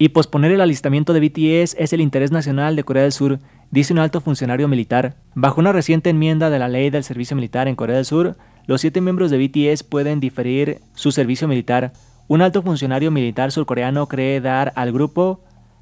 Y posponer el alistamiento de BTS es el interés nacional de Corea del Sur, dice un alto funcionario militar. Bajo una reciente enmienda de la ley del servicio militar en Corea del Sur, los siete miembros de BTS pueden diferir su servicio militar. Un alto funcionario militar surcoreano cree dar al grupo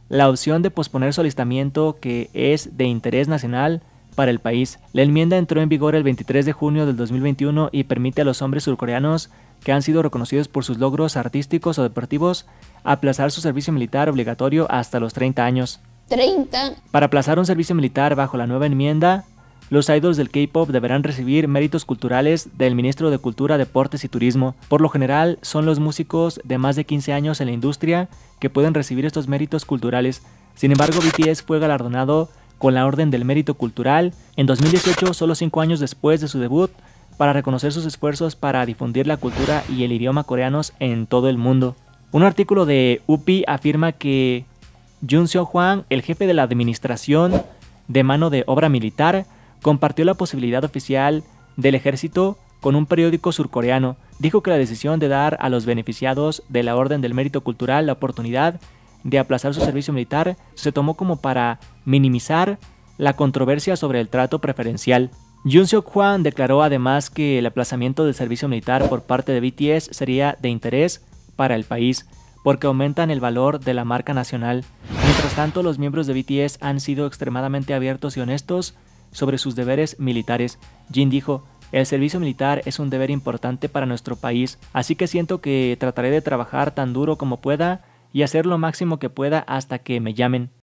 la opción de posponer su alistamiento que es de interés nacional para el país. La enmienda entró en vigor el 23 de junio del 2021 y permite a los hombres surcoreanos que han sido reconocidos por sus logros artísticos o deportivos aplazar su servicio militar obligatorio hasta los 30 años. 30. Para aplazar un servicio militar bajo la nueva enmienda, los idols del K-pop deberán recibir méritos culturales del ministro de Cultura, Deportes y Turismo. Por lo general, son los músicos de más de 15 años en la industria que pueden recibir estos méritos culturales. Sin embargo, BTS fue galardonado con la Orden del Mérito Cultural en 2018, solo 5 años después de su debut, para reconocer sus esfuerzos para difundir la cultura y el idioma coreanos en todo el mundo. Un artículo de UPI afirma que Jun Seo Hwang, el jefe de la administración de mano de obra militar, compartió la posibilidad oficial del ejército con un periódico surcoreano. Dijo que la decisión de dar a los beneficiados de la Orden del Mérito Cultural la oportunidad de aplazar su servicio militar se tomó como para minimizar la controversia sobre el trato preferencial. Jun Seok Hwan declaró además que el aplazamiento del servicio militar por parte de BTS sería de interés para el país porque aumentan el valor de la marca nacional. Mientras tanto, los miembros de BTS han sido extremadamente abiertos y honestos sobre sus deberes militares. Jin dijo, el servicio militar es un deber importante para nuestro país, así que siento que trataré de trabajar tan duro como pueda y hacer lo máximo que pueda hasta que me llamen.